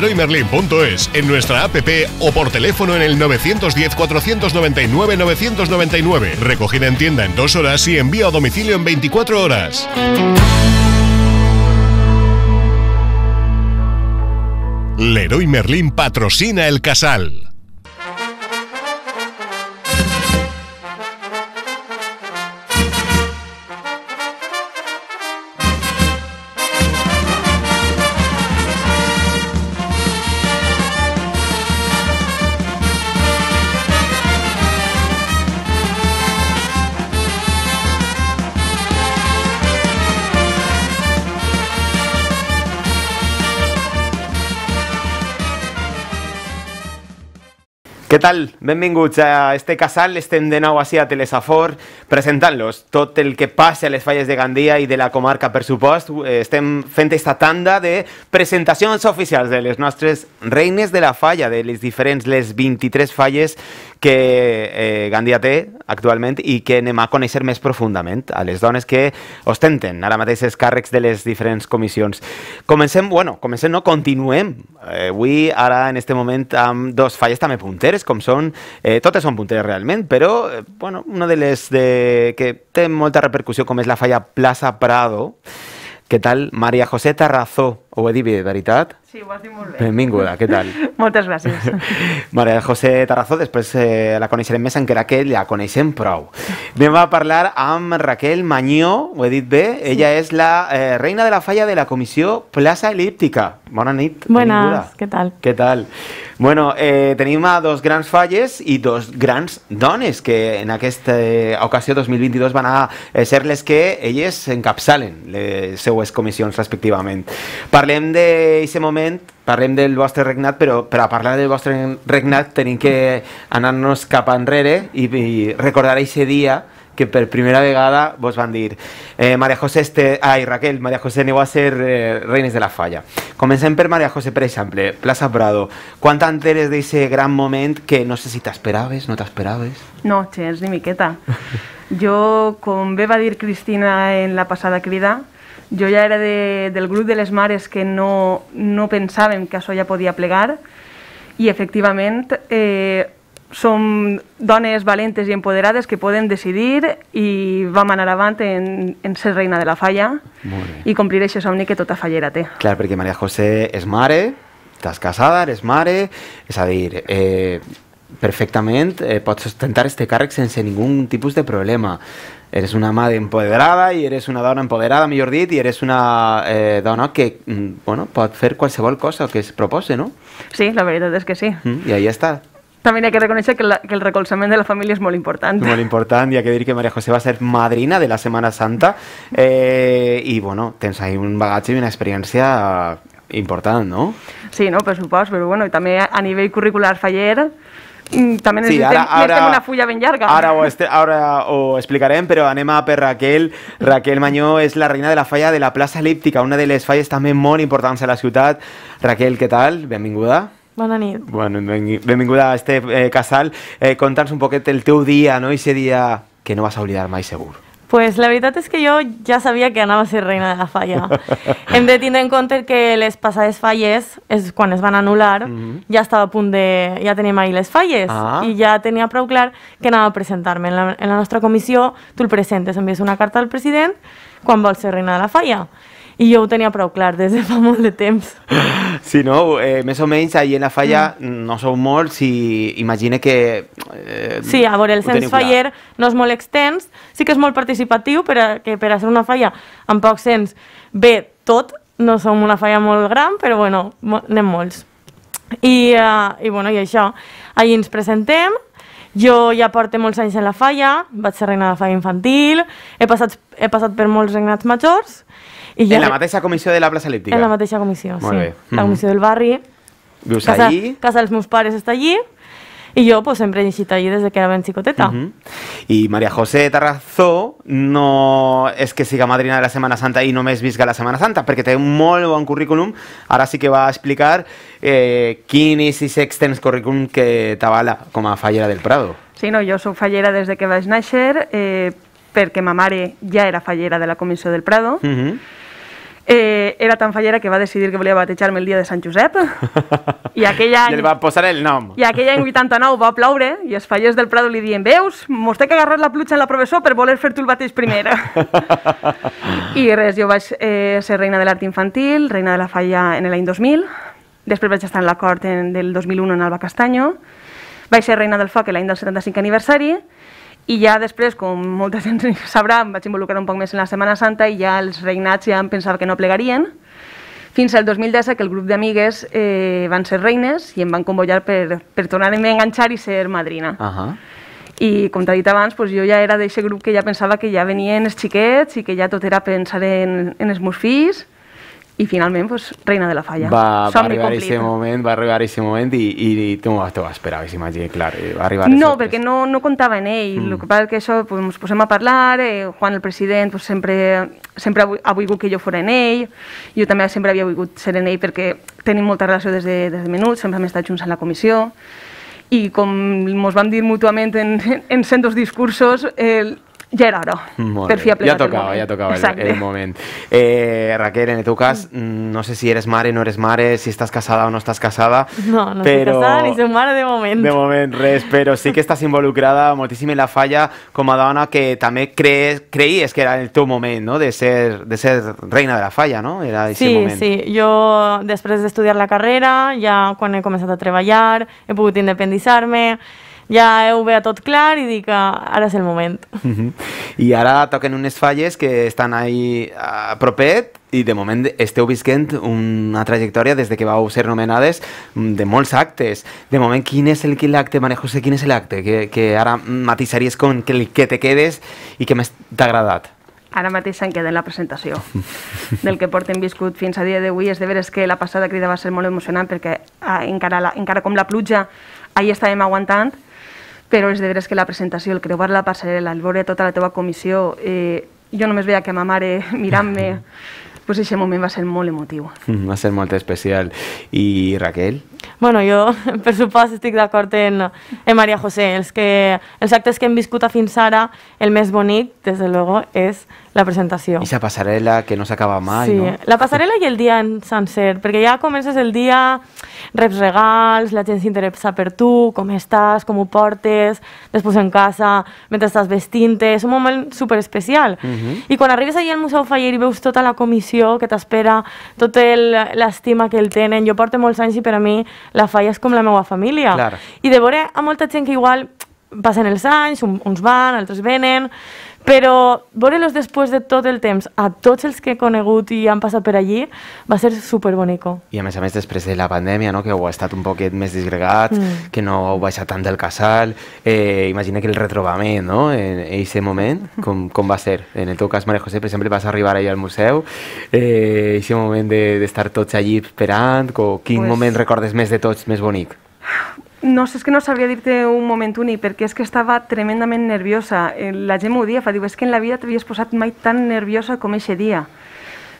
leroymerlin.es, en nuestra app o por teléfono en el 910-499-999. Recogida en tienda en dos horas y envío a domicilio en 24 horas. Leroy Merlin patrocina el casal. Què tal? Benvinguts a este casal. Estem de nou així a Telesafor presentant-los tot el que passa a les falles de Gandia i de la comarca, per supost. Eh, estem fent esta tanda de presentacions oficials de les nostres reines de la falla, de les diferents, les 23 falles que eh, Gandia té actualment i que anem a conèixer més profundament a les dones que ostenten ara mateix els càrrecs de les diferents comissions. Comencem, bueno, comencem, no, continuem. Eh, avui, ara, en este moment, amb dos falles també punteres, com són, eh, totes són punteres realment, però, eh, bueno, una de les de, que té molta repercussió, com és la falla Plaza Prado, què tal? Maria José Tarrazó, ho he dit bé, de veritat? Sí, ho has dit molt bé. Benvinguda, què tal? Moltes gràcies. Maria José Tarrazó, després eh, la coneixerem més, encara que la coneixem prou. Anem a parlar amb Raquel Mañó, ho he dit bé, sí. ella és la eh, reina de la falla de la comissió Plaça Elíptica. Bona nit, Buenas, benvinguda. què tal? Què tal? Bueno, eh, tenim a dos grans falles i dos grans dones que en aquesta eh, ocasió 2022 van a eh, ser les que elles encapçalen les seues comissions respectivament. Parlem d'aquest moment para parlem del vostre regnat, però para a parlar del vostre regnat que anar-nos y enrere i, recordar ese día que per primera vegada vos van dir eh, Maria José, este... Ay Raquel, María José va a ser eh, Reines de la Falla. Comencem per María José, per exemple, Plaza Prado. antes de ese gran momento que no sé si t'esperaves, no t'esperaves? No, es ni miqueta. Yo con bé va dir Cristina en la passada crida, Jo ja era de, del grup de les mares que no, no pensàvem que això ja podia plegar i efectivament eh, som dones valentes i empoderades que poden decidir i vam anar avant en, en ser reina de la falla i complir aquest somni que tota fallera té. Clar, perquè Maria José és mare, estàs casada, eres mare, és a dir, eh, perfectament eh, pots ostentar este càrrec sense ningú tipus de problema. Eres una mare empoderada i eres una dona empoderada, millor dit, i eres una eh, dona que mm, bueno, pot fer qualsevol cosa que es propose, no? Sí, la veritat és que sí. Mm, I ahí està. També hay ha que reconèixer que, la, que el recolzament de la família és molt important. Molt important, i ha que dir que Maria José va ser madrina de la Setmana Santa eh, i, bueno, tens ahí un bagatge i una experiència important, no? Sí, no, per supost, però bueno, y també a nivell curricular faller Mm, també necessitem, sí, ara, ara, necessitem una fulla ben llarga. Ara ho, este, ara ho explicarem, però anem a per Raquel. Raquel Mañó és la reina de la falla de la plaça Elíptica, una de les falles també molt importants a la ciutat. Raquel, què tal? Benvinguda. Bona nit. Bueno, benvinguda a este eh, casal. Eh, Conta'ns un poquet el teu dia, no? Ese dia que no vas a oblidar mai segur. Pues la veritat és que jo ja sabia que anava ah. a ser reina de la falla. Hem de tindre en compte que les passades falles, és quan es van anul·lar, mm -hmm. ja estava a punt de... ja tenim ahir les falles, ah. i ja tenia prou clar que anava a presentar-me. En, la, en la nostra comissió tu el presentes, envies una carta al president quan vols ser reina de la falla i jo ho tenia prou clar des de fa molt de temps. Sí, no? Eh, més o menys, ahir en la falla mm. no sou molts si imagina que... Eh, sí, a veure, el Sens faller no és molt extens, sí que és molt participatiu, però que per a ser una falla amb poc sens ve tot, no som una falla molt gran, però bueno, anem molts. I, eh, i, bueno, i això, ahir ens presentem, jo ja porto molts anys en la falla, vaig ser reina de falla infantil, he passat, he passat per molts regnats majors... I ja... En la mateixa comissió de la plaça elíptica? En la mateixa comissió, Molt sí. Bé. La comissió mm. del barri. Vius casa, allí? Casa dels meus pares està allí. Y yo, pues, siempre allí desde que era en psicoteta. Y María José Tarrazó no es que siga madrina de la Semana Santa y no me visga la Semana Santa, porque tiene un muy un currículum. Ahora sí que va a explicar quién eh, es y extens currículum que tabala como fallera del Prado. Sí, no, yo soy fallera desde que va a eh, porque mamare ya era fallera de la Comisión del Prado, eh, era tan fallera que va decidir que volia batejar-me el dia de Sant Josep. I aquell any... I li va posar el nom. I aquell any 89 va ploure i els fallers del Prado li dient veus, mos té que agarrar la pluja en la professó per voler fer tu el bateig primer. I res, jo vaig eh, ser reina de l'art infantil, reina de la falla en l'any 2000, després vaig estar en la cort en, del 2001 en Alba Castanyo, vaig ser reina del foc l'any del 75 aniversari, i ja després, com molta gent sabrà, em vaig involucrar un poc més en la Setmana Santa i ja els reinats ja em pensava que no plegarien, fins al 2010 que el grup d'amigues eh, van ser reines i em van convollar per, per tornar-me a enganxar i ser madrina. Uh -huh. I com t'ha dit abans, doncs jo ja era d'aquest grup que ja pensava que ja venien els xiquets i que ja tot era pensar en, en els meus fills, i finalment pues, doncs, Reina de la Falla. Va, va arribar complit. moment, va arribar ese moment i, i, i tu no t'ho esperaves, imagina, clar, eh, va arribar... No, perquè no, no comptava en ell, mm. el que passa és que això, pues, ens posem a parlar, eh, Juan el president pues, sempre, sempre ha volgut que jo fos en ell, jo també sempre havia volgut ser en ell perquè tenim molta relació des de, des de menuts, sempre hem estat junts en la comissió, i com ens vam dir mútuament en, en centros discursos, eh, ja era hora Molt per fi ha ja tocava, el moment. Ja tocava el, el moment. Eh, Raquel, en el teu cas, mm. no sé si eres mare, no eres mare, si estàs casada o no estàs casada. No, no però... estic casada ni soc mare de moment. De moment, res, però sí que estàs involucrada moltíssim en la falla com a dona que també crees, creies que era el teu moment, no?, de ser, de ser reina de la falla, no? Era sí, moment. sí. Jo, després d'estudiar la carrera, ja quan he començat a treballar, he pogut independitzar-me, ja ho veia tot clar i dic que ah, ara és el moment. Uh -huh. I ara toquen unes falles que estan ahí a propet i de moment esteu visquent una trajectòria des de que vau ser nomenades mm, de molts actes. De moment, quin és el l'acte, Maria José, quin és l'acte que, que ara matisaries com que, el que te quedes i que més t'ha agradat? ara mateix se'n queda en la presentació. Del que portem viscut fins a dia d'avui és de veres que la passada crida va ser molt emocionant perquè ah, encara, la, encara com la pluja ahir estàvem aguantant, però és de veres que la presentació, el creuar la passarel·la, el veure tota la teva comissió, eh, jo només veia que ma mare mirant-me, pues aquest moment va ser molt emotiu. Mm, va ser molt especial. I Raquel? Bueno, jo, per supost, estic d'acord en, en Maria José. Els, que, els actes que hem viscut a fins ara, el més bonic, des de luego, és la presentació. I la passarel·la que no s'acaba mai, sí, no? la passarel·la i el dia en sencer, perquè ja comences el dia, reps regals, la gent s'interessa per tu, com estàs, com ho portes, després en casa, mentre estàs vestint és un moment super especial. Uh mhm. -huh. I quan arribes allà al Museu Faller i veus tota la comissió que t'espera, tota l'estima que el tenen, jo porto molts anys i per a mi la Falla és com la meva família. Clar. I de veure a molta gent que igual passen els anys, uns van, altres venen, però veure-los després de tot el temps, a tots els que he conegut i han passat per allí, va ser superbonic. I a més a més després de la pandèmia, no? que heu estat un poquet més disgregats, mm. que no heu baixat tant del casal, eh, imagina que el retrobament no? en aquest moment, com, com va ser? En el teu cas, Maria José, per exemple, vas arribar allà al museu, eh, aquest moment d'estar de, de tots allí esperant, o quin pues... moment recordes més de tots, més bonic? No, és que no sabria dir-te un moment únic, perquè és que estava tremendament nerviosa. Eh, la gent m'ho dia, fa, diu, és que en la vida t'havies posat mai tan nerviosa com aquest dia.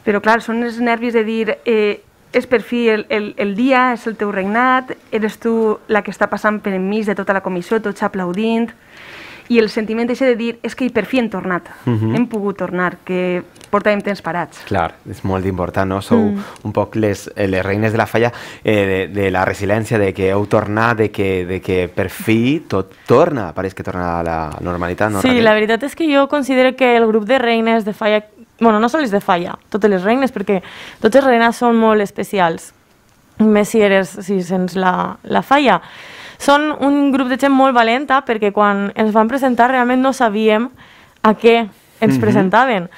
Però clar, són els nervis de dir, eh, és per fi el, el, el dia, és el teu regnat, eres tu la que està passant per enmig de tota la comissió, tots aplaudint, i el sentiment deixa de dir, és que per fi hem tornat, uh mhm. -huh. hem pogut tornar, que portàvem temps parats. Clar, és molt important, no? Sou mm. un poc les, eh, les reines de la falla eh, de, de la resiliència, de que heu tornat, de que, de que per fi tot torna, pareix que torna a la normalitat, no? Sí, Raquel? la veritat és que jo considero que el grup de reines de falla, bueno, no sols de falla, totes les reines, perquè totes les reines són molt especials, més si eres, si sents la, la falla. Són un grup de gent molt valenta perquè quan ens van presentar realment no sabíem a què ens mm -hmm. presentaven.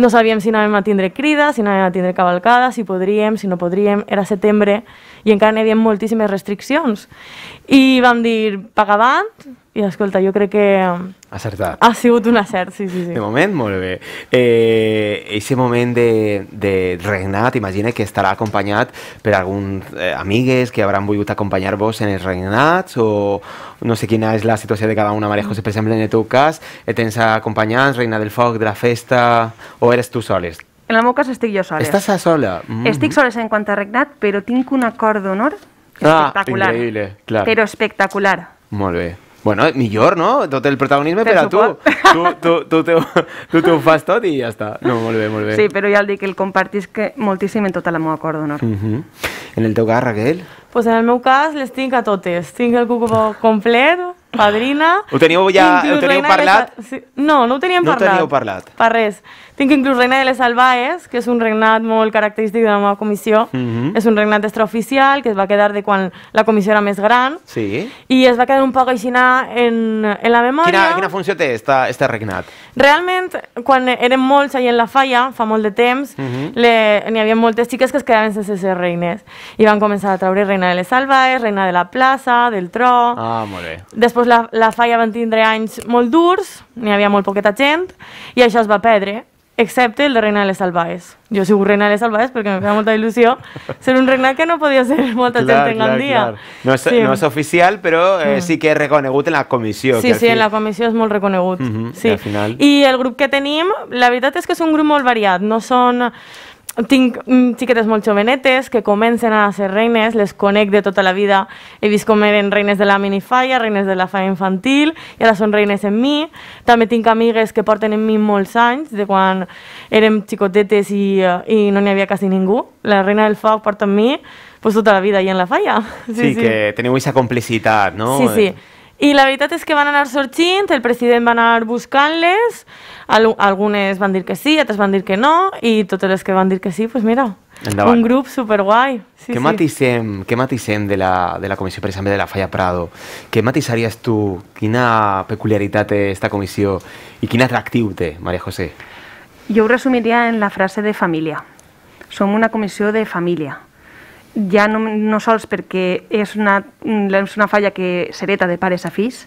No sabíem si anàvem a tindre crida, si anàvem a tindre cavalcada, si podríem, si no podríem. Era setembre i encara n'hi havia moltíssimes restriccions. I vam dir, pagavant, i escolta, jo crec que... Mm, Acertat. Ha sigut un acert, sí, sí, sí. De moment, molt bé. Eh, ese moment de, de regnat, imagina que estarà acompanyat per algun eh, amigues que hauran volgut acompanyar-vos en els regnats o no sé quina és la situació de cada una, Maria José, per exemple, en el teu cas, eh, tens acompanyants, reina del foc, de la festa, o eres tu soles? En el meu cas estic jo soles. Estàs a sola? Mm. -hmm. Estic soles en quant a regnat, però tinc un acord d'honor ah, espectacular. Ah, increïble, clar. Però espectacular. Molt bé. Bueno, millor, no? Tot el protagonisme per, a tu. Tu, tu, tu, tu, tu, tu ho fas tot i ja està. No, molt bé, molt bé. Sí, però ja el dic, el que moltíssim en tota la meva corda d'honor. Uh mhm. -huh. En el teu cas, Raquel? Pues en el meu cas les tinc a totes. Tinc el cuco complet, padrina... Ho teniu ja... Ho teniu parlat? De... Sí. No, no ho teníem no parlat. No teníeu teniu parlat. Per res. Tinc inclús Reina de les Albaes, que és un regnat molt característic de la meva comissió. Mm -hmm. És un regnat extraoficial que es va quedar de quan la comissió era més gran. Sí. I es va quedar un poc així en, en la memòria. Quina, quina funció té esta, este regnat? Realment, quan érem molts allà en la falla, fa molt de temps, mm -hmm. n'hi havia moltes xiques que es quedaven sense ser reines. I van començar a treure Reina de les Albaes, Reina de la Plaça, del Tro... Ah, molt bé. Després Després la, la falla van tindre anys molt durs, n'hi havia molt poqueta gent, i això es va perdre, excepte el de Reina de les Salvaes. Jo sigo Reina de les Salvaes perquè em feia molta il·lusió ser un regnat que no podia ser molta clar, gent clar, en dia. Clar. No, és, sí. no és oficial, però eh, mm. sí que és reconegut en la comissió. Sí, sí, fi... en la comissió és molt reconegut. Uh mhm, -huh, sí. I, al final... I el grup que tenim, la veritat és que és un grup molt variat. No són... Son tinc mm, xiquetes molt jovenetes que comencen a ser reines, les conec de tota la vida. He vist com eren reines de la minifalla, reines de la fa infantil, i ara són reines en mi. També tinc amigues que porten en mi molts anys, de quan érem xicotetes i, eh, i no n'hi havia quasi ningú. La reina del foc porta en mi pues, tota la vida i en la falla. Sí, sí, sí. que teniu aquesta complicitat, no? Sí, sí. Eh i la veritat és que van anar sorgint, el president va anar buscant-les, algunes van dir que sí, altres van dir que no, i totes les que van dir que sí, doncs pues mira, Endavant. un grup superguai. Sí, què, sí. Matisem, què matisem de la, de la comissió, per exemple, de la Falla Prado? Què matisaries tu? Quina peculiaritat té aquesta comissió i quin atractiu té, Maria José? Jo ho resumiria en la frase de família. Som una comissió de família ja no, no sols perquè és una, és una falla que s'hereta de pares a fills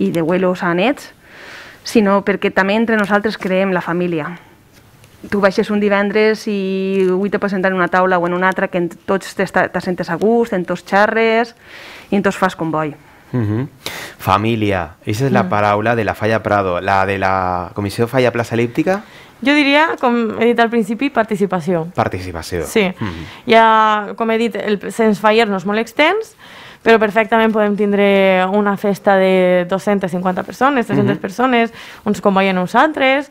i de abuelos a nets, sinó perquè també entre nosaltres creem la família. Tu baixes un divendres i avui te pots sentar en una taula o en una altra que tots te, te sentes a gust, en tots xerres i en tots fas convoi. Uh mhm. -huh. Familia, esa es la uh mm. -huh. paraula de la Falla Prado, la de la Comissió Falla Plaça Elíptica. Jo diria, com he dit al principi, participació. Participació. Sí. Mm -hmm. Ja, com he dit, el Sense Fire no és molt extens, però perfectament podem tindre una festa de 250 persones, 300 mm -hmm. persones, uns convoien uns altres,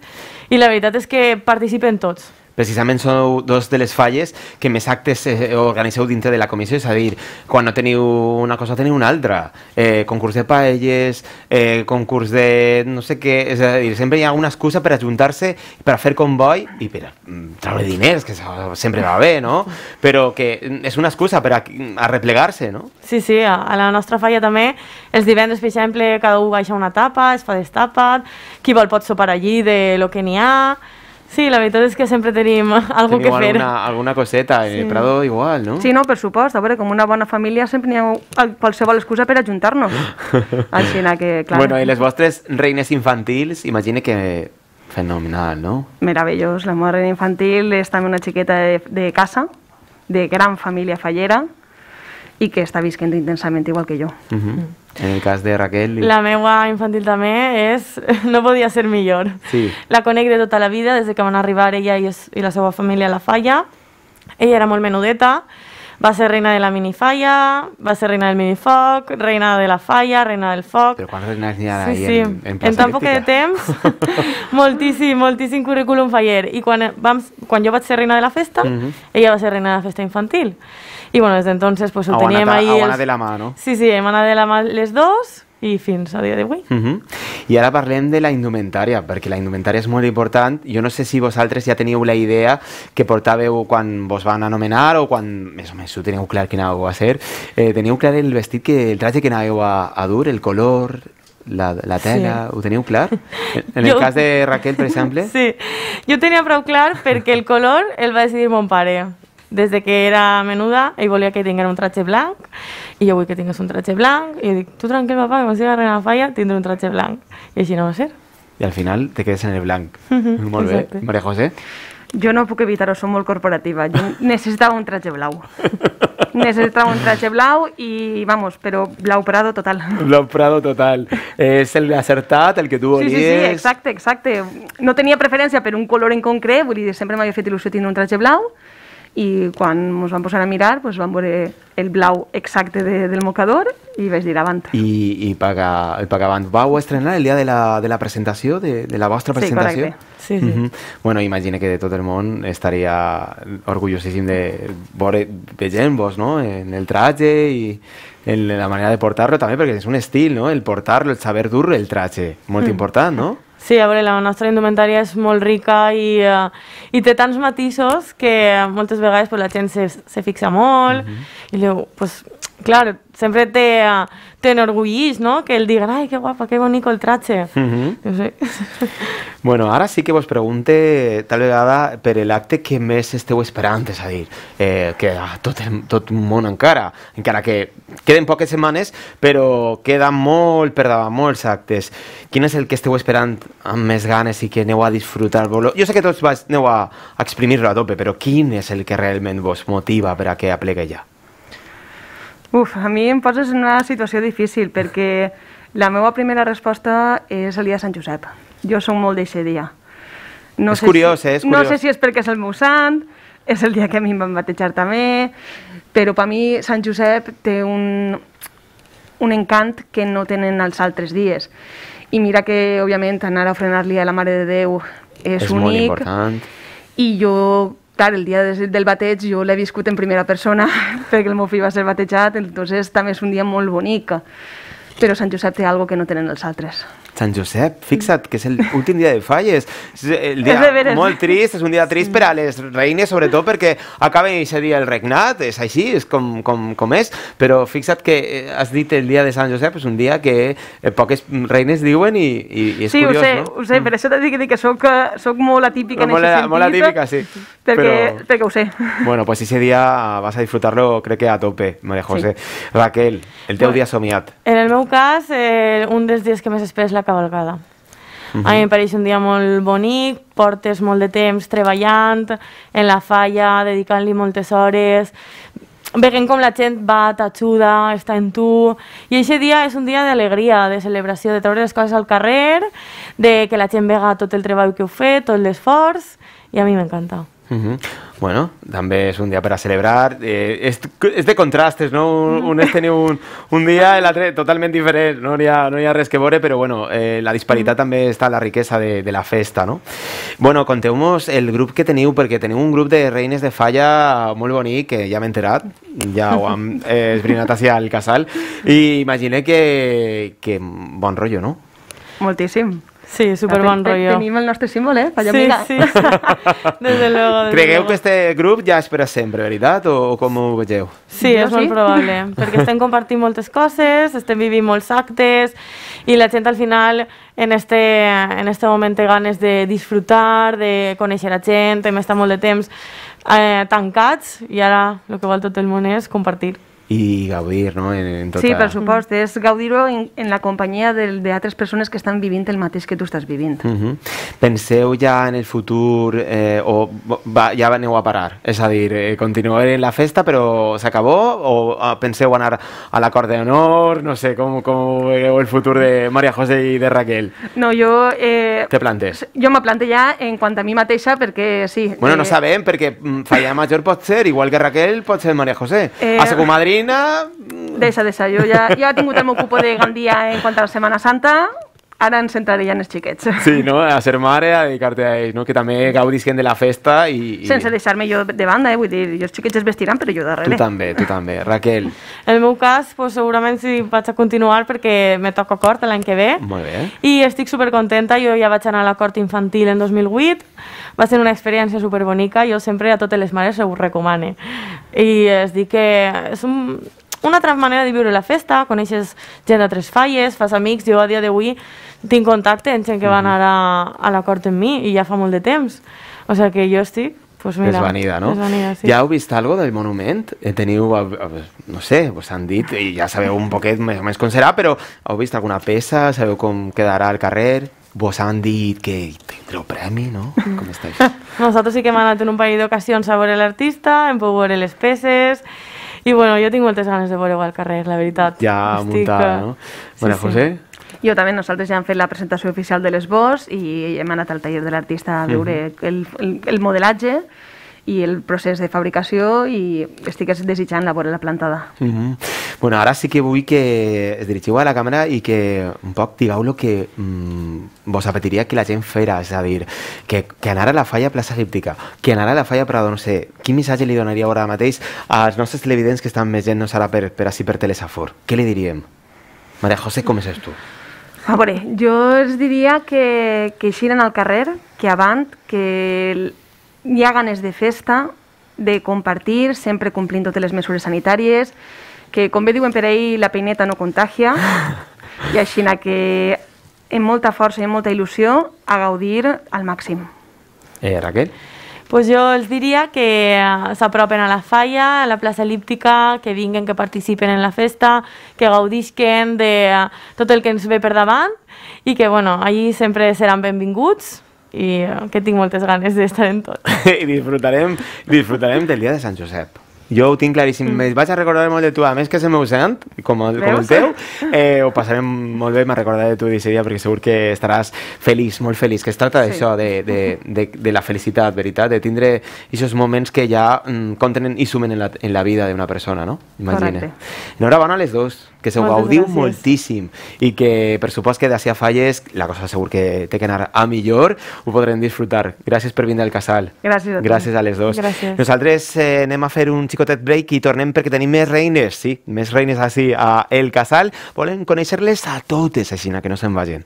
i la veritat és que participen tots precisament sou dos de les falles que més actes eh, organitzeu dintre de la comissió, és a dir, quan no teniu una cosa teniu una altra, eh, concurs de paelles, eh, concurs de no sé què, és a dir, sempre hi ha una excusa per ajuntar-se, per fer convoy i per mm, treure diners, que sempre va bé, no? Però que és una excusa per arreplegar-se, no? Sí, sí, a la nostra falla també els divendres, per exemple, cada un baixa una tapa, es fa destapat, qui vol pot sopar allí de lo que n'hi ha, Sí, la veritat és que sempre tenim alguna que fer. Alguna, alguna coseta, eh, sí. Prado igual, no? Sí, no, per supost, a veure, com una bona família sempre n'hi ha qualsevol excusa per ajuntar-nos. Així que, clar. Bueno, i les vostres reines infantils, imagine que fenomenal, no? Meravellós, la meva reina infantil és també una xiqueta de, de casa, de gran família fallera, i que està visquent intensament igual que jo. Uh -huh. Mm. En el cas de Raquel... I... La meva infantil també és... no podia ser millor. Sí. La conec de tota la vida, des que van arribar ella i, i la seva família a la falla. Ella era molt menudeta, va ser reina de la minifalla, va ser reina del minifoc, reina de la falla, reina del foc... Però quan reina n'hi ha sí, sí. en, en En tan poc de temps, moltíssim, moltíssim currículum faller. I quan, vam, quan jo vaig ser reina de la festa, uh -huh. ella va ser reina de la festa infantil. Y bueno, desde entonces pues lo teníamos ahí. de la mano Sí, sí, hermana de la mano les dos y fin a de güey y Y ahora de la indumentaria, porque la indumentaria es muy importante. Yo no sé si vosotros ya teníeu la idea que portàveu cuando vos van anomenar o quan, més o un ho que clar quin anàveu a ser. Eh, tenía un claro el vestit, que el traje que anàveu a, a dur, el color, la, tela, sí. un claro? En el caso de Raquel, por ejemplo. Sí, yo tenia un claro porque el color el va decidir mon des de que era menuda, ell volia que tinguera un tratge blanc, i jo vull que tingués un tratge blanc, i jo dic, tu tranquil, papà, que quan sigui la falla tindré un tratge blanc, i així no va ser. I al final te quedes en el blanc. Uh -huh, Molt bé, exacte. Maria José. Jo no puc evitar-ho, som molt corporativa. Jo necessitava un traje blau. necessitava un traje blau i, vamos, però blau prado total. Blau prado total. És el acertat, el que tu volies. Sí, sí, sí, exacte, exacte. No tenia preferència per un color en concret, vull dir, sempre m'havia fet il·lusió tindre un traje blau, i quan ens vam posar a mirar doncs vam veure el blau exacte de, del mocador i vaig dir avant. I, i paga, el pagavant. Vau estrenar el dia de la, de la presentació, de, de la vostra presentació? Sí, correcte. Sí, sí. Mm -hmm. Bueno, imagina que de tot el món estaria orgullosíssim de veure vegent-vos no? en el traje i en la manera de portar-lo també, perquè és un estil, no? el portar-lo, el saber dur el traje, molt mm. important, no? Sí, a veure, la nostra indumentària és molt rica i, uh, i té tants matisos que moltes vegades pues, la gent se, se fixa molt uh mhm. -huh. i diu, pues, clar, sempre té... Uh, te enorgullís, ¿no? Que él diga, ay, qué guapo, qué bonito el trache. bueno, ahora sí que vos pregunte, tal vez, vegada, ¿pero el acte que mes esteu esperando? de salir eh, que todo ah, tot, tot en cara, en cara que queden pocas semanas, pero queda mol, perdaba mol actes. es el que esteu esperando a mes ganes y que va a disfrutar Yo sé que todos van a, a exprimirlo a tope, pero ¿quién es el que realmente vos motiva para que aplique ya? Uf, a mi em poses en una situació difícil perquè la meva primera resposta és el dia de Sant Josep. Jo sóc molt d'eixe dia. No és curiós, si, eh? És curiós. No sé si és perquè és el meu sant, és el dia que a mi em van batejar també, però per mi Sant Josep té un, un encant que no tenen els altres dies. I mira que, òbviament, anar a ofrenar-li a la Mare de Déu és, és únic. És molt important. I jo clar, el dia de, del bateig jo l'he viscut en primera persona perquè el meu fill va ser batejat, entonces també és un dia molt bonic. Però Sant Josep té algo que no tenen els altres. Sant Josep, fixa't, que és l'últim dia de falles. És el dia és molt trist, és un dia trist sí. per a les reines, sobretot perquè acaba i seria el regnat, és així, és com, com, com és, però fixa't que eh, has dit el dia de Sant Josep, és un dia que eh, poques reines diuen i, i, i és sí, curiós, sé, no? Sí, ho sé, per mm. això t'he dit que soc, soc eh, molt atípica en aquest sentit. Molt atípica, sí. Perquè, però... perquè ho sé. Bueno, pues ese dia vas a disfrutarlo, crec que a tope, Maria José. Sí. Raquel, el teu bueno, dia somiat. En el meu cas, eh, un dels dies que més espera és la cavalcada. Uh mhm. -huh. A mi em pareix un dia molt bonic, portes molt de temps treballant en la falla, dedicant-li moltes hores, veient com la gent va, t'ajuda, està en tu... I aquest dia és un dia d'alegria, de celebració, de treure les coses al carrer, de que la gent vega tot el treball que heu fet, tot l'esforç, i a mi m'encanta. Bueno, también es un día para celebrar. es eh, de contrastes, no? Un, un totalmente un, un No hay no bueno, eh, la disparidad también está en la riqueza de, la festa, no? Bueno, contemos el grupo que teniu, porque teníamos un grupo de reines de falla muy bonito, que ya me enterad, ya eh, es hacia el casal, y imaginé que, que rollo, no? Moltíssim. Sí, super bon rotllo. Tenim el nostre símbol, eh? Falla sí, mira. sí. desde luego. des Cregueu luego. que este grup ja és per a sempre, veritat? O, o com ho vegeu? Sí, jo és sí? molt probable, perquè estem compartint moltes coses, estem vivint molts actes, i la gent al final en este, en este moment té ganes de disfrutar, de conèixer la gent, hem estat molt de temps eh, tancats i ara el que vol tot el món és compartir. Y gaudir no? Sí, por supuesto. Es gaudir en, la compañía de, otras tres personas que están viviendo el mateix que tú estás viviendo. Pensé ya en el futuro eh, o ya ja a parar? Es decir, dir, eh, en la festa se acabó? o ah, pensé ganar a la de Honor? No sé, ¿cómo com el futuro de María José y de Raquel? No, yo. Eh, Te plantes? Yo me ya en cuanto a mi mateixa porque sí... Bueno, no sabem porque mm, Falla mayor pot ser, igual que Raquel pot ser Maria José. hace con Madrid Marina... Mm. Deixa, deixa, jo ja, ja he tingut el meu cupo de Gandia en quant a la Setmana Santa, ara ens centraré ja en els xiquets. Sí, no? A ser mare, a dedicar-te a ells, no? Que també gaudisquen de la festa i... i... Sense deixar-me jo de banda, eh? Vull dir, els xiquets es vestiran, però jo darrere. Tu també, tu també. Raquel. En el meu cas, pues, segurament sí vaig a continuar perquè me toca cort l'any que ve. Molt bé. I estic supercontenta, jo ja vaig anar a la cort infantil en 2008, va ser una experiència superbonica, jo sempre a totes les mares ho recomane. I es dir que és un, una altra manera de viure la festa, coneixes gent de tres falles, fas amics, jo a dia d'avui tinc contacte amb gent que va mhm. anar a, a la cort amb mi i ja fa molt de temps. O sigui que jo estic pues mira, desvanida, no? Desvanida, sí. Ja heu vist algo del monument? Eh, teniu, no sé, vos han dit, i ja sabeu un poquet més o menys com serà, però heu vist alguna peça? Sabeu com quedarà el carrer? Vos han dit que treu premi, no? Com estàs? Nosaltres sí que hem anat en un parell d'ocasions a veure l'artista, hem pogut veure les peces, i bueno, jo tinc moltes ganes de veure al carrer, la veritat. Ja Estic... muntada, no? Eh, sí, bueno, sí. José? Jo també, nosaltres ja hem fet la presentació oficial de l'esbós i hem anat al taller de l'artista a veure mm -hmm. el, el, el modelatge, i el procés de fabricació i estic desitjant la vora la plantada. Mm -hmm. Bueno, ara sí que vull que es dirigiu a la càmera i que un poc digueu lo que mm, vos apetiria que la gent fera, és a dir, que, que anara a la falla plaça egíptica, que anara a la falla Prado, no sé, quin missatge li donaria ara mateix als nostres televidents que estan més gent no serà per, per així per Telesafor? Què li diríem? Maria José, com és tu? A veure, jo els diria que, que xiren al carrer, que avant, que hi ha ganes de festa, de compartir, sempre complint totes les mesures sanitàries, que com bé diuen per ahir, la peineta no contagia, i així que amb molta força i amb molta il·lusió a gaudir al màxim. Eh, Raquel? Pues jo els diria que eh, s'apropen a la falla, a la plaça elíptica, que vinguen, que participen en la festa, que gaudisquen de eh, tot el que ens ve per davant i que, bueno, allí sempre seran benvinguts, i eh, que tinc moltes ganes d'estar en tot. I disfrutarem, disfrutarem del dia de Sant Josep. Jo ho tinc claríssim, mm. vaig a recordar molt de tu, a més que és el meu sant, com el, com el teu, eh, ho passarem molt bé, me'n recordaré de tu d'aquest dia, perquè segur que estaràs feliç, molt feliç, que es tracta d'això, sí. de, de, de, de la felicitat, veritat, de tindre aquests moments que ja mm, contenen i sumen en la, en la vida d'una persona, no? Imagina. Correcte. Enhorabona a les dues que se ho gaudiu gràcies. moltíssim i que per supost que d'ací a falles la cosa segur que té que anar a millor, ho podrem disfrutar. Gràcies per vindre al casal. Gràcies a Gràcies a les dos. Gràcies. Nosaltres eh, anem a fer un xicotet break i tornem perquè tenim més reines, sí, més reines així a El Casal. Volen conèixer-les a totes, així que no se'n vagin.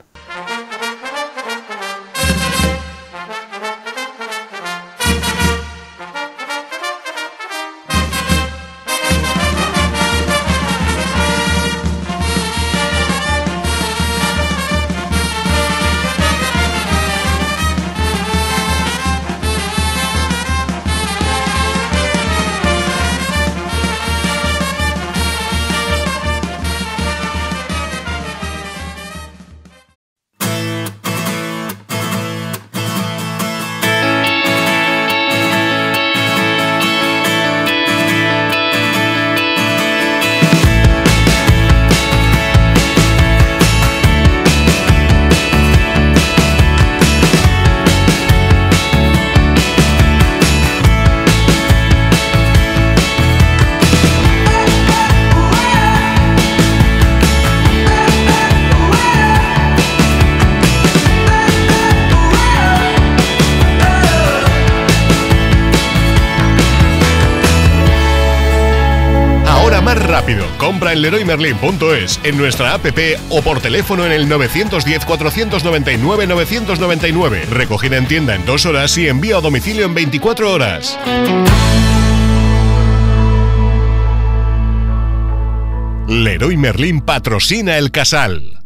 Merlin.es en nuestra app o por teléfono en el 910-499-999. Recogida en tienda en dos horas y envío a domicilio en 24 horas. Leroy Merlin patrocina el casal.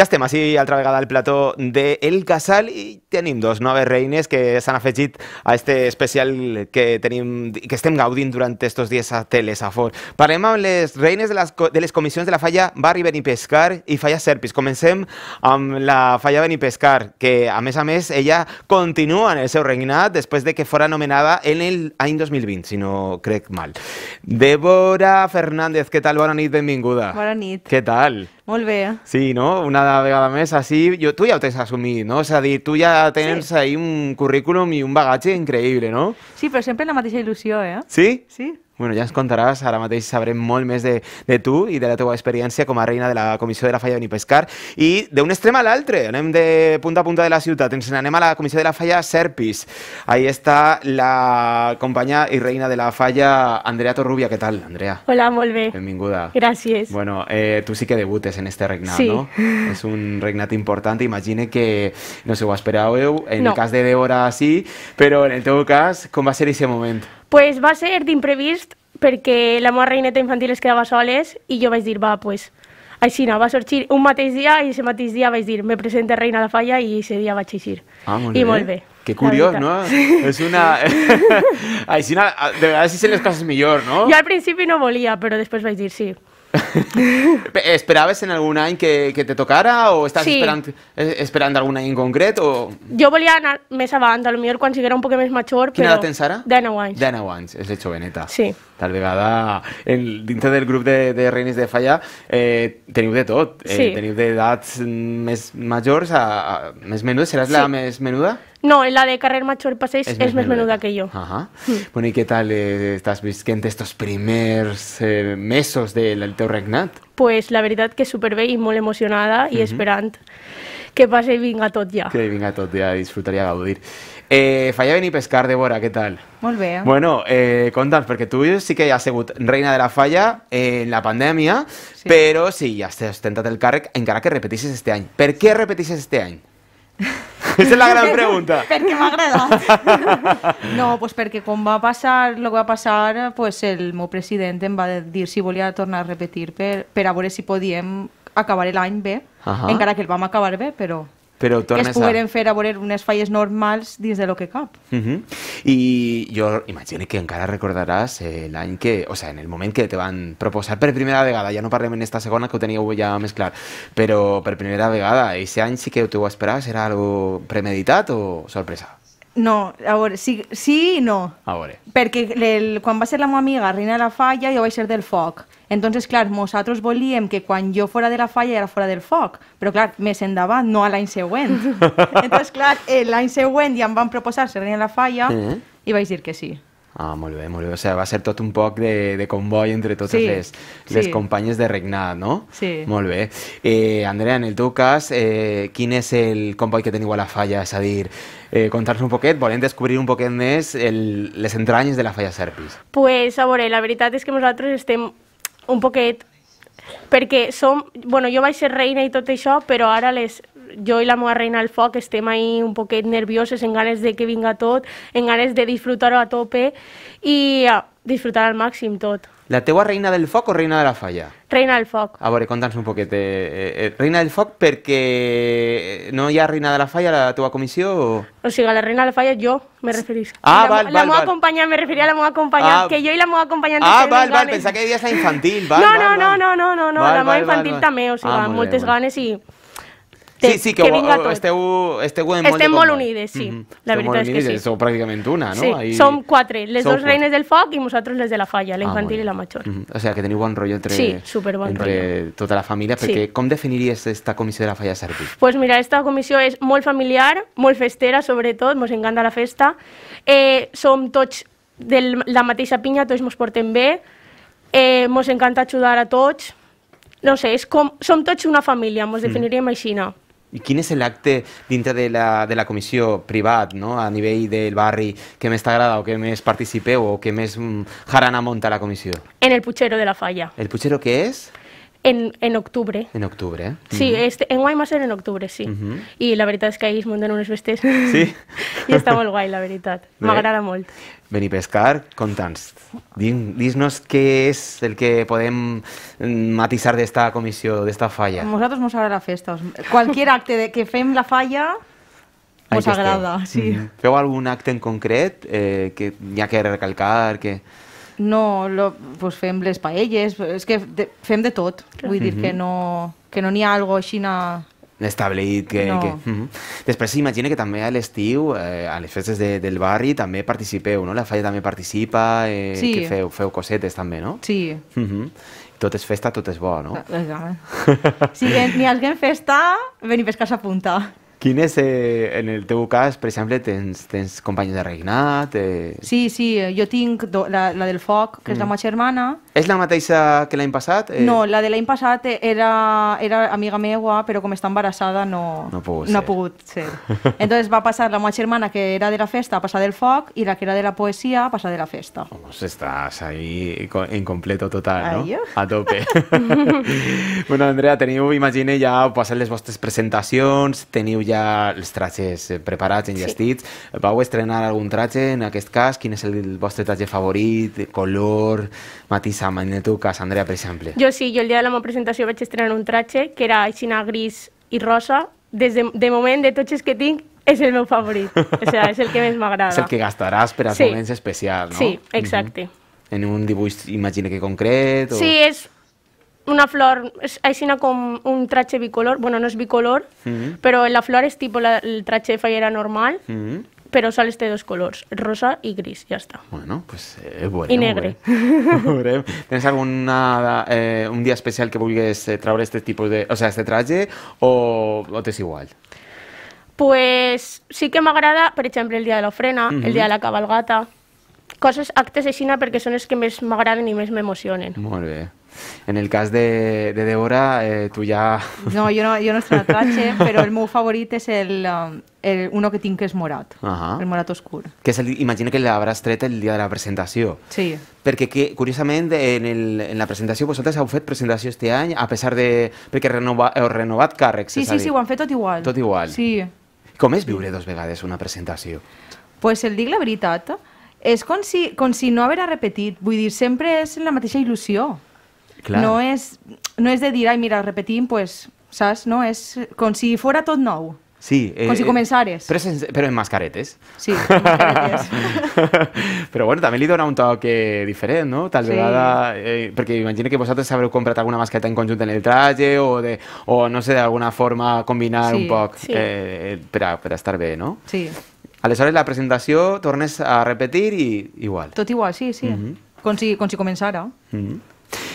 Ja estem així altra vegada al plató de El Casal i tenim dos noves reines que s'han afegit a este especial que tenim que estem gaudint durant aquests dies a Telesafor. Parlem amb les reines de les, de les comissions de la falla Barri Benipescar i Falla Serpis. Comencem amb la falla Benipescar, que a més a més ella continua en el seu regnat després de que fora nomenada en el any 2020, si no crec mal. Débora Fernández, què tal? Bona nit, benvinguda. Bona nit. Què tal? Molt bé. Sí, no? Una vegada més, així, jo, tu ja ho tens assumit, no? És a dir, tu ja tens sí. ahí un currículum i un bagatge increïble, no? Sí, però sempre la mateixa il·lusió, eh? Sí? Sí. Bueno, ja ens contaràs, ara mateix sabrem molt més de, de tu i de la teva experiència com a reina de la Comissió de la Falla de Benipescar. I d'un extrem a l'altre, anem de punta a punta de la ciutat, ens anem a la Comissió de la Falla Serpis. Ahí està la companya i reina de la Falla, Andrea Torrubia. Què tal, Andrea? Hola, molt bé. Benvinguda. Gràcies. Bueno, eh, tu sí que debutes en este regnat, sí. no? És un regnat important, imagine que, no sé, ho esperàveu, en no. el cas de Débora sí, però en el teu cas, com va ser aquest moment? pues va ser d'imprevist perquè la meva reineta infantil es quedava soles i jo vaig dir, va, pues, així no, va sorgir un mateix dia i ese mateix dia vaig dir, me presenta reina de la falla i ese dia vaig eixir. Ah, molt I bé. molt bé. Que curiós, no? Sí. És una... així, de vegades si se les coses millor, no? Jo al principi no volia, però després vaig dir sí. ¿Esperaves en algun any que, que te tocara o estàs sí. esperant, eh, esperant algun any en concret? O... Jo volia anar més abans, potser quan siguera un poc més major, però... Quina edat tens ara? 19 anys. 19 anys, és de joveneta. Sí tal vegada el, dintre del grup de, de Reines de Falla eh, teniu de tot, eh, sí. teniu d'edats més majors a, a més menudes, seràs sí. la més menuda? No, eh, la de Carrer Major Passeig és, és més, més menuda que jo. Ajà. Mm. Bueno, i què tal eh, estàs visquent estos primers eh, mesos del, del teu regnat? Pues la veritat que superbé i molt emocionada i mm -hmm. esperant que passi i vinga tot ja. Que vinga tot ja, disfrutaria i gaudir. Eh, Falla i Pescar, Débora, què tal? Molt bé. Bueno, eh, conta'ns, perquè tu sí que has sigut reina de la falla eh, en la pandèmia, sí. però sí, ja has ostentat el càrrec encara que repetissis este any. Per què repetissis este any? Aquesta és la gran pregunta. perquè m'ha agradat. No, pues perquè quan va passar el que va passar, pues el meu president em va dir si volia tornar a repetir per, per a veure si podíem acabar l'any bé, uh -huh. encara que el vam acabar bé, però però que es pogueren a... fer a veure unes falles normals dins de lo que cap. Uh mhm. -huh. I jo imagino que encara recordaràs eh, l'any que, o sea, en el moment que te van proposar per primera vegada, ja no parlem en esta segona que ho teníeu ja més clar, però per primera vegada, aquest any sí que ho teu esperaves, era algo premeditat o sorpresa? No, a veure, sí, sí i no. A veure. Perquè el, quan va ser la meva amiga reina de la falla, jo vaig ser del foc. Entonces, clar, nosaltres volíem que quan jo fora de la falla era fora del foc, però clar, més endavant, no a l'any següent. Entonces, clar, eh, l'any següent ja em van proposar ser reina de la falla mm -hmm. i vaig dir que sí. Ah, molt bé, molt bé. O sigui, va ser tot un poc de, de comboi entre totes sí, les, les sí. companyes de regnat, no? Sí. Molt bé. Eh, Andrea, en el teu cas, eh, quin és el comboi que teniu a la falla? És a dir, eh, contar-nos un poquet, volem descobrir un poquet més el, les entranyes de la falla Serpis. pues, a veure, la veritat és que nosaltres estem un poquet perquè som... Bueno, jo vaig ser reina i tot això, però ara les, jo i la meva reina al foc estem ahí un poquet nervioses, en ganes de que vinga tot, en ganes de disfrutar-ho a tope i a eh, disfrutar al màxim tot. La teua reina del foc o reina de la falla? Reina del foc. A veure, conta'ns un poquet. Eh, eh, eh reina del foc perquè no hi ha reina de la falla a la teua comissió? O, o sigui, la reina de la falla jo me referís. Ah, la, val, la val. La meva val. companya, me referia a la meva companya, ah, que jo i la meva companya... Ah, val, val, pensava que havia la infantil. Val, no, val, no, val. no, no, no, no, no, val, la meva infantil val, val. també, o sigui, ah, moltes bé, ganes i sí, sí, que, que vinga tot. Esteu, esteu en molt Estem molt unides, sí. Mm -hmm. La veritat és que sí. Sou pràcticament una, no? Sí, Ahí... som quatre. Les Sou dos quatre. reines del foc i nosaltres les de la falla, la infantil ah, i la major. Mm -hmm. O sigui, que teniu bon rotllo entre, sí, bon entre rotllo. tota la família, perquè sí. com definiries esta comissió de la falla Serpi? Doncs pues mira, esta comissió és molt familiar, molt festera, sobretot, ens encanta la festa. Eh, som tots de la mateixa pinya, tots ens portem bé, eh, encanta ajudar a tots, no sé, és com, som tots una família, ens mm. definiríem mm. així, no? I quin és l'acte dintre de la, de la comissió privat, no? a nivell del barri, que més t'agrada o que més participeu o que més mm, jarana monta la comissió? En el Puchero de la Falla. El Puchero què és? En, en octubre. En octubre. Sí, uh -huh. este, en guai va ser en octubre, sí. Uh -huh. I la veritat és que ahir es munten unes vestes. Sí? I està molt guai, la veritat. M'agrada molt. pescar, conta'ns, dis-nos què és el que podem mm, matisar d'esta comissió, d'esta falla. A nosaltres ens agrada la festa. Qualsevol acte de que fem la falla ens agrada, sí. Mm -hmm. Feu algun acte en concret eh, que hi ha que recalcar? Que no lo, pues fem les paelles, és que de, fem de tot. Vull mm -hmm. dir que mhm. no que no n'hi ha algo així na... establit que, no. que... Mm -hmm. després s'imagina que també a l'estiu eh, a les festes de, del barri també participeu no? la falla també participa eh, sí. que feu, feu cosetes també, no? sí mm -hmm. tot és festa, tot és bo, no? Exacte. si n'hi haguem festa, veni pescar punta Quin és, eh, en el teu cas, per exemple, tens, tens companys de regnat? Eh... Sí, sí, eh, jo tinc do, la, la del foc, que mm. és la mm. meva germana. És la mateixa que l'any passat? Eh... No, la de l'any passat eh, era, era amiga meva, però com està embarassada no, no, ha no ha pogut ser. Entonces va passar la meva germana, que era de la festa, a passar del foc, i la que era de la poesia, a passar de la festa. Vamos, estàs ahí en completo total, no? A tope. bueno, Andrea, teniu, imagine, ja passat les vostres presentacions, teniu ja ja els tratges eh, preparats, enllestits. Sí. Vau estrenar algun tratge, en aquest cas? Quin és el vostre tratge favorit? Color? Matisa, en el teu cas, Andrea, per exemple. Jo sí, jo el dia de la meva presentació vaig estrenar un tratge que era aixina gris i rosa. Des de, de moment, de tots els que tinc, és el meu favorit. O sigui, és el que més m'agrada. És el que gastaràs per als sí. moments especials, no? Sí, exacte. Mm -hmm. En un dibuix, imagina que concret? O... Sí, és una flor, hay una con un trache bicolor, bueno, no es bicolor, pero la flor es tipo el trache de fallera normal, pero sale este dos colores, rosa y gris, ya está. Bueno, pues es eh, bueno. Y negre. ¿Tienes algún eh, día especial que vulgues eh, traer este tipo de, o sea, este traje o, o te es igual? Pues sí que me agrada, por ejemplo, el día de la ofrena, el día de la cabalgata, cosas, actes de porque son es que me agraden y me emocionen. Muy bien. En el cas de, de Débora, eh, tu ja... No, jo no, jo no estic tratge, però el meu favorit és el, um, el, uno que tinc que és morat, uh -huh. el morat oscur. Que és el, imagino que l'hauràs tret el dia de la presentació. Sí. Perquè, que, curiosament, en, el, en la presentació, vosaltres heu fet presentació este any, a pesar de... perquè renova, heu renovat càrrecs, Sí, sí, sí, ho han fet tot igual. Tot igual. Sí. Com és viure dos vegades una presentació? Pues el dic la veritat, és com si, com si no haguera repetit, vull dir, sempre és la mateixa il·lusió. Clar. No, és, no és de dir, ai, mira, repetim, pues, saps? No? És com si fora tot nou. Sí. Eh, com si eh, començares. Però, sense, però en mascaretes. Sí, en mascaretes. però bueno, també li dona un toc eh, diferent, no? Tal sí. Eh, perquè imagina que vosaltres haureu comprat alguna mascareta en conjunt en el traje o, de, o no sé, d'alguna forma combinar sí, un poc sí. eh, per, a, per a estar bé, no? Sí. Aleshores, la presentació tornes a repetir i igual. Tot igual, sí, sí. Mm -hmm. com, si, com si començara. Mm -hmm.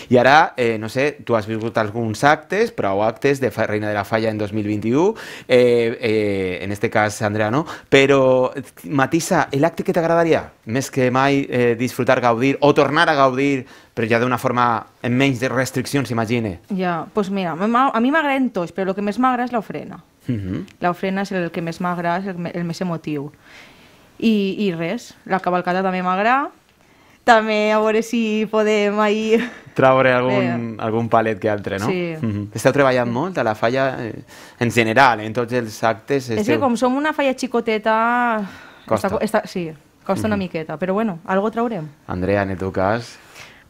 I ara, eh, no sé, tu has viscut alguns actes, prou actes de Reina de la Falla en 2021, eh, eh, en este cas Andrea no, però matisa, l'acte que t'agradaria més que mai eh, disfrutar, gaudir o tornar a gaudir però ja d'una forma en menys de restriccions, imagine. Ja, doncs pues mira, a mi m'agraden tots, però el que més m'agrada és l'ofrena. Uh mhm. -huh. L'ofrena és el que més m'agrada, és el, el més emotiu. I, I res, la cavalcada també m'agrada, també a veure si podem ahí... Traure algun, eh. algun palet que altre, no? Sí. Mm -hmm. Esteu treballant molt a la falla eh, en general, en tots els actes? Esteu... És que com som una falla xicoteta... Costa. Està, està, sí, costa mm -hmm. una mhm. miqueta, però bueno, algo traurem. Andrea, en el teu cas...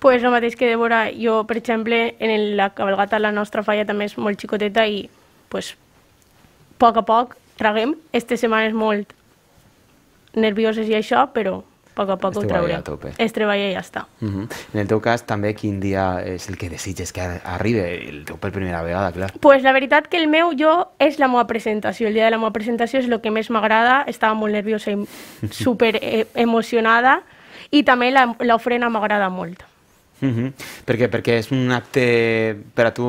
Pues el mateix que Débora, jo, per exemple, en la cabalgata la nostra falla també és molt xicoteta i, pues, a poc a poc traguem. Este setmana és molt nervioses i això, però poc a poc es ho treuré. A Es treballa i ja està. Uh mhm. -huh. En el teu cas, també, quin dia és el que desitges que arribi el teu per primera vegada, clar? pues la veritat que el meu jo és la meva presentació. El dia de la meva presentació és el que més m'agrada. Estava molt nerviosa i super eh, emocionada i també l'ofrena m'agrada molt. -huh. Mhm. Per perquè, perquè és un acte per a tu...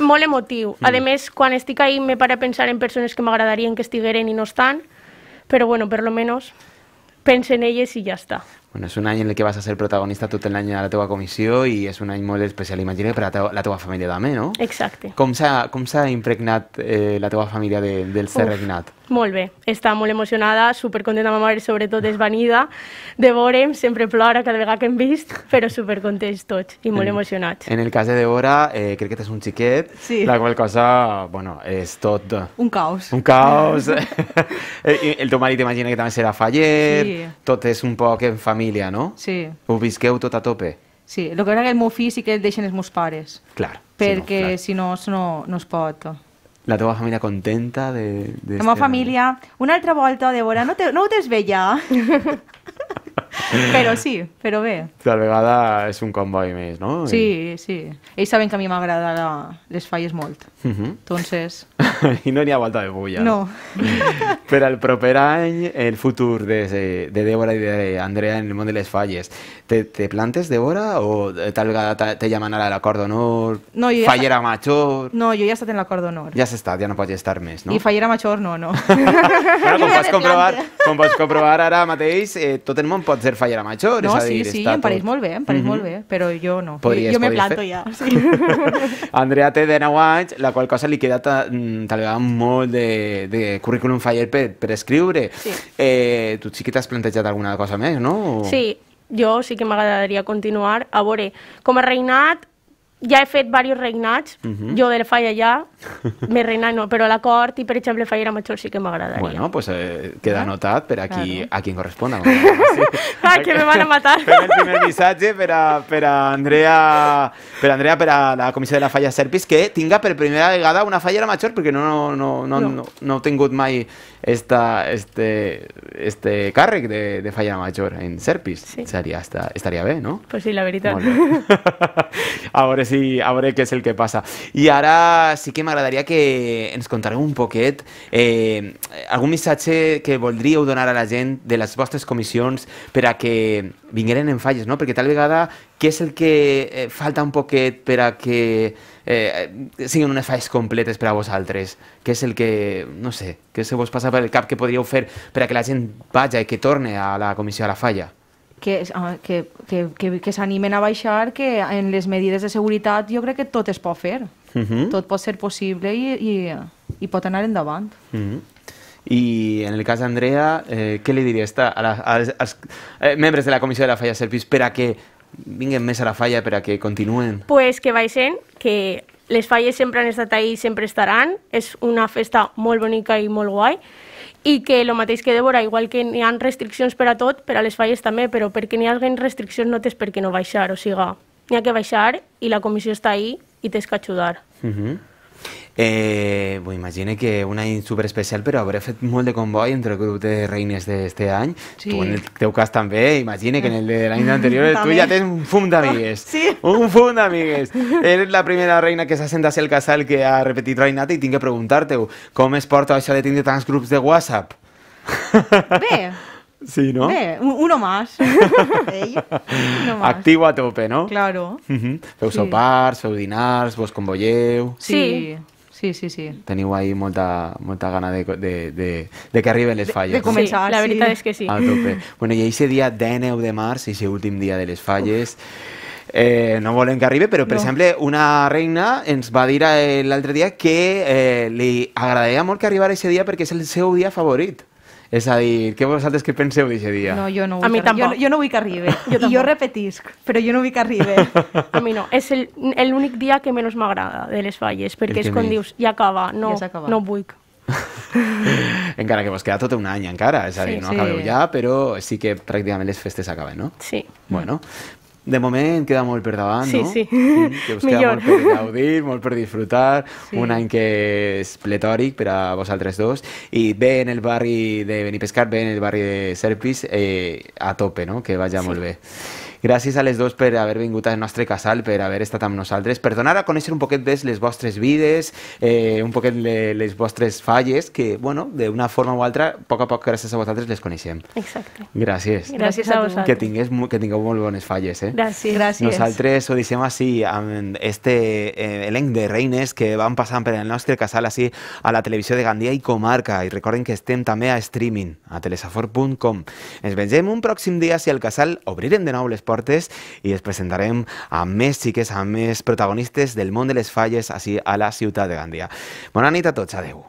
Molt emotiu. -huh. A mm. més, quan estic ahí me para a pensar en persones que m'agradarien que estigueren i no estan, però bueno, per lo menos penso en elles i ja està. Bueno, és un any en el que vas a ser protagonista tot l'any de la teva comissió i és un any molt especial, imagina, per a la teva, família també, no? Exacte. Com s'ha impregnat eh, la teva família de, del ser Uf. regnat? Molt bé, està molt emocionada, supercontenta ma mare, sobretot desvanida, de veure'm, sempre plora cada vegada que hem vist, però supercontents tots i molt emocionats. En el cas de Deborah, eh, crec que és un xiquet, sí. la qual cosa, bueno, és tot... Un caos. Un caos. Eh, el teu marit imagina que també serà faller, sí. tot és un poc en família, no? Sí. Ho visqueu tot a tope. Sí, el que és que el meu fill sí que el deixen els meus pares. Clar. Perquè si no, clar. si no, no, no es pot la teva família contenta de... de la meva família, una altra volta, Débora, no, te, no ho tens bé ja? però sí, però bé. Tal vegada és un comboi més, no? Sí, sí. Ells saben que a mi m'agrada la... les falles molt. Uh mhm. -huh. Entonces... I no n'hi ha volta de bulla. No. no. per al proper any, el futur de, de Débora i d'Andrea en el món de les falles te, te plantes de hora o eh, tal vegada te llaman a l'acord d'honor, no, fallera estat... major... No, jo ja he estat en l'acord d'honor. Ja has estat, ja no pots estar més, no? I fallera major no, no. bueno, com, pots comprovar, com pots comprovar ara mateix, eh, tot el món pot ser fallera major, no, és a dir... sí, sí, em pareix tot... molt bé, em pareix mm -hmm. molt bé, però jo no. Podries, jo me planto fer... ja. Sí. Andrea té 19 anys, la qual cosa li queda mm, tal vegada molt de, de currículum faller per, per escriure. Sí. Eh, tu sí que t'has plantejat alguna cosa més, no? O... Sí, jo sí que m'agradaria continuar. A veure, com a reinat, ja he fet diversos reinats, uh mhm. -huh. jo del Falla ja, més reina no, però la cort i, per exemple, Fallera Major sí que m'agradaria. Bueno, pues eh, queda anotat per a qui, claro. a qui corresponda. No? Sí. ah, que me van a matar. Fem el primer missatge per a, per a Andrea, per a Andrea, per a la comissió de la Falla Serpis, que tinga per primera vegada una Fallera Major, perquè no, no, no, no. no, no he tingut mai esta, este, este càrrec de, de Fallera Major en Serpis. Sí. Seria, esta, estaria bé, no? Pues sí, la veritat. A veure si i a veure què és el que passa. I ara sí que m'agradaria que ens contareu un poquet eh, algun missatge que voldríeu donar a la gent de les vostres comissions per a que vingueren en falles, no? Perquè tal vegada què és el que eh, falta un poquet per a que eh, siguin unes falles completes per a vosaltres? Què és el que, no sé, què se vos passa per el cap que podríeu fer per a que la gent vaja i que torne a la comissió a la falla? que, ah, que, que, que, que s'animen a baixar, que en les medides de seguretat jo crec que tot es pot fer. Uh mhm. -huh. Tot pot ser possible i, i, i pot anar endavant. Uh mhm. -huh. I en el cas d'Andrea, eh, què li diries a la, als, als eh, membres de la comissió de la falla Serpis per a que vinguen més a la falla, per a que continuen? Pues que baixen, que les falles sempre han estat ahí i sempre estaran. És una festa molt bonica i molt guai. I que el mateix que Débora, igual que hi ha restriccions per a tot, per a les falles també, però perquè n'hi haguen restriccions no tens per què no baixar, o sigui, n'hi ha que baixar i la comissió està ahí i tens que ajudar. Uh mhm. -huh. Eh, M'ho imagine que un any super especial, però hauré fet molt de comboi entre el grup de reines d'este any. Sí. Tu en el teu cas també, imagine que en el de l'any anterior tu ja tens un fum d'amigues. Sí. Un fum d'amigues. Eres la primera reina que s'ha sent a ser el casal que ha repetit reinat i tinc que preguntar te Com es porta això de tindre tants grups de WhatsApp? Bé. Sí, ¿no? Eh, uno más. Ell, uno más. Actiu a tope, no? Claro. Uh -huh. Feu sí. sopars, feu dinars, vos convoyeu... Sí. sí. Sí, sí, sí. Teniu ahí molta, molta gana de, de, de, de que arriben les falles. De, de començar, sí, la veritat sí. és que sí. A tope. Bueno, i aquest dia 19 de març, aquest últim dia de les falles, Eh, no volem que arribi, però, per no. exemple, una reina ens va dir eh, l'altre dia que eh, li agradaria molt que arribara aquest dia perquè és el seu dia favorit. És a dir, què vosaltres que penseu d'aquest dia? No, jo no vull a mi que tampoc. Jo, jo no vull que arribi. Jo I jo repetisc, però jo no vull que arribi. a mi no. És l'únic dia que menys m'agrada de les falles, perquè és quan dius, ja acaba, no, ja acaba. no vull. encara que vos queda tot un any encara, és a dir, sí, no sí. acabeu ja, però sí que pràcticament les festes acaben, no? Sí. Bueno, de moment queda molt per davant, sí, no? Sí, sí. Que us Millor. queda molt per gaudir, molt per disfrutar, sí. un any que és pletòric per a vosaltres dos, i bé en el barri de Benipescar, bé en el barri de Serpis, eh, a tope, no? Que vaja sí. molt bé. Gràcies a les dues per haver vingut al nostre casal, per haver estat amb nosaltres, per donar a conèixer un poquet des les vostres vides, eh, un poquet de les vostres falles, que, bueno, d'una forma o altra, a poc a poc, gràcies a vosaltres, les coneixem. Exacte. Gràcies. Gràcies a vosaltres. Que, tingués, que tingueu molt bones falles, eh? Gràcies. gràcies. Nosaltres ho deixem així, amb este eh, elenc de reines que van passant per el nostre casal, així, a la televisió de Gandia i comarca. I recorden que estem també a streaming, a telesafor.com. Ens vegem un pròxim dia si el casal obrirem de nou les portes Esportes i es presentarem a més xiques, a més protagonistes del món de les falles així a la ciutat de Gandia. Bona nit a tots, adeu.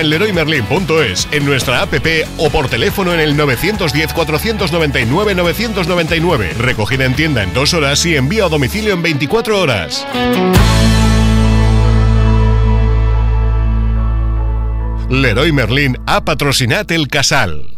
en leroymerlin.es, en nuestra app o por teléfono en el 910-499-999. Recogida en tienda en dos horas y envío a domicilio en 24 horas. Leroy Merlin ha patrocinado el casal.